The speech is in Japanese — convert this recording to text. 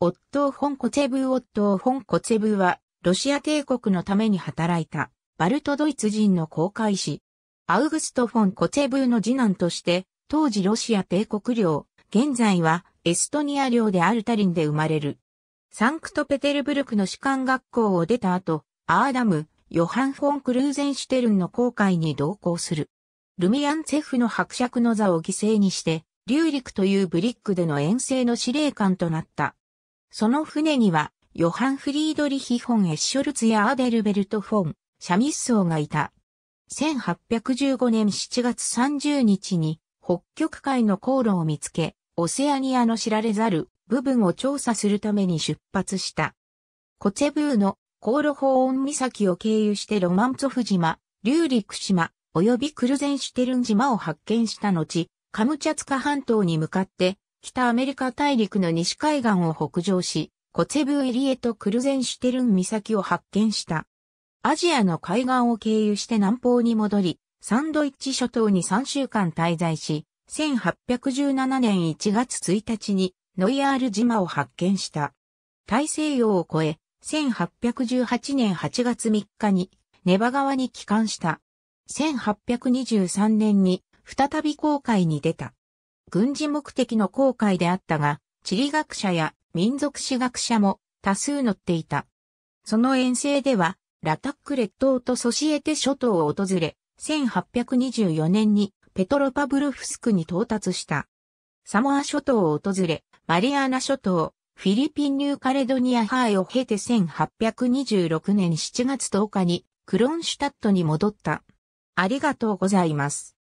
オットー・フォン・コツェブー・オットー・フォン・コツェブーは、ロシア帝国のために働いた、バルトドイツ人の航海士。アウグスト・フォン・コツェブーの次男として、当時ロシア帝国領、現在はエストニア領であるタリンで生まれる。サンクトペテルブルクの士官学校を出た後、アーダム、ヨハン・フォン・クルーゼンシュテルンの航海に同行する。ルミアンツェフの伯爵の座を犠牲にして、リューリクというブリックでの遠征の司令官となった。その船には、ヨハン・フリードリヒ・フォン・エッショルツやアデルベルト・フォン、シャミッソーがいた。1815年7月30日に、北極海の航路を見つけ、オセアニアの知られざる部分を調査するために出発した。コツェブーの航路法音岬を経由してロマンツォフ島、リューリック島、及びクルゼンシュテルン島を発見した後、カムチャツカ半島に向かって北アメリカ大陸の西海岸を北上し、コツェブーエリエとクルゼンシュテルン岬を発見した。アジアの海岸を経由して南方に戻り、サンドイッチ諸島に3週間滞在し、1817年1月1日にノイアール島を発見した。大西洋を越え、1818年8月3日にネバ川に帰還した。1823年に再び航海に出た。軍事目的の航海であったが、地理学者や民族史学者も多数乗っていた。その遠征では、ラタック列島とソシエテ諸島を訪れ、1824年にペトロパブルフスクに到達した。サモア諸島を訪れ、マリアナ諸島、フィリピンニューカレドニアハーを経て1826年7月10日にクロンシュタットに戻った。ありがとうございます。